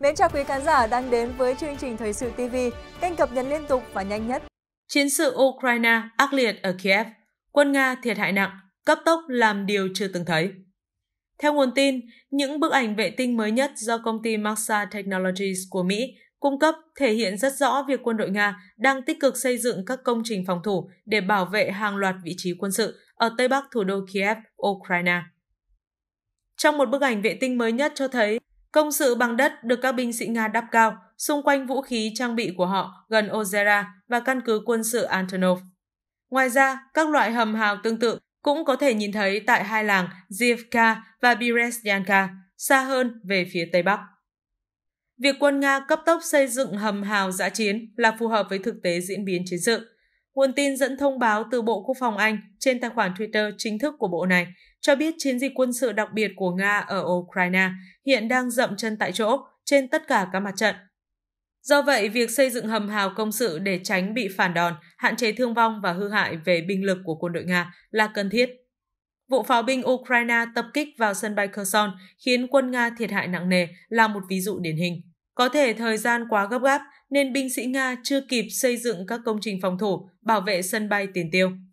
Mến chào quý khán giả đang đến với chương trình Thời sự TV, kênh cập nhật liên tục và nhanh nhất. Chiến sự Ukraine ác liệt ở Kiev, quân Nga thiệt hại nặng, cấp tốc làm điều chưa từng thấy. Theo nguồn tin, những bức ảnh vệ tinh mới nhất do công ty Maxar Technologies của Mỹ cung cấp thể hiện rất rõ việc quân đội Nga đang tích cực xây dựng các công trình phòng thủ để bảo vệ hàng loạt vị trí quân sự ở tây bắc thủ đô Kiev, Ukraine. Trong một bức ảnh vệ tinh mới nhất cho thấy Công sự bằng đất được các binh sĩ Nga đắp cao, xung quanh vũ khí trang bị của họ gần Ozera và căn cứ quân sự Antonov. Ngoài ra, các loại hầm hào tương tự cũng có thể nhìn thấy tại hai làng Zivka và Berestyanka, xa hơn về phía Tây Bắc. Việc quân Nga cấp tốc xây dựng hầm hào giã chiến là phù hợp với thực tế diễn biến chiến sự, Nguồn tin dẫn thông báo từ Bộ Quốc phòng Anh trên tài khoản Twitter chính thức của bộ này cho biết chiến dịch quân sự đặc biệt của Nga ở Ukraine hiện đang dậm chân tại chỗ trên tất cả các mặt trận. Do vậy, việc xây dựng hầm hào công sự để tránh bị phản đòn, hạn chế thương vong và hư hại về binh lực của quân đội Nga là cần thiết. Vụ pháo binh Ukraine tập kích vào sân bay Kherson khiến quân Nga thiệt hại nặng nề là một ví dụ điển hình. Có thể thời gian quá gấp gáp nên binh sĩ Nga chưa kịp xây dựng các công trình phòng thủ, bảo vệ sân bay tiền tiêu.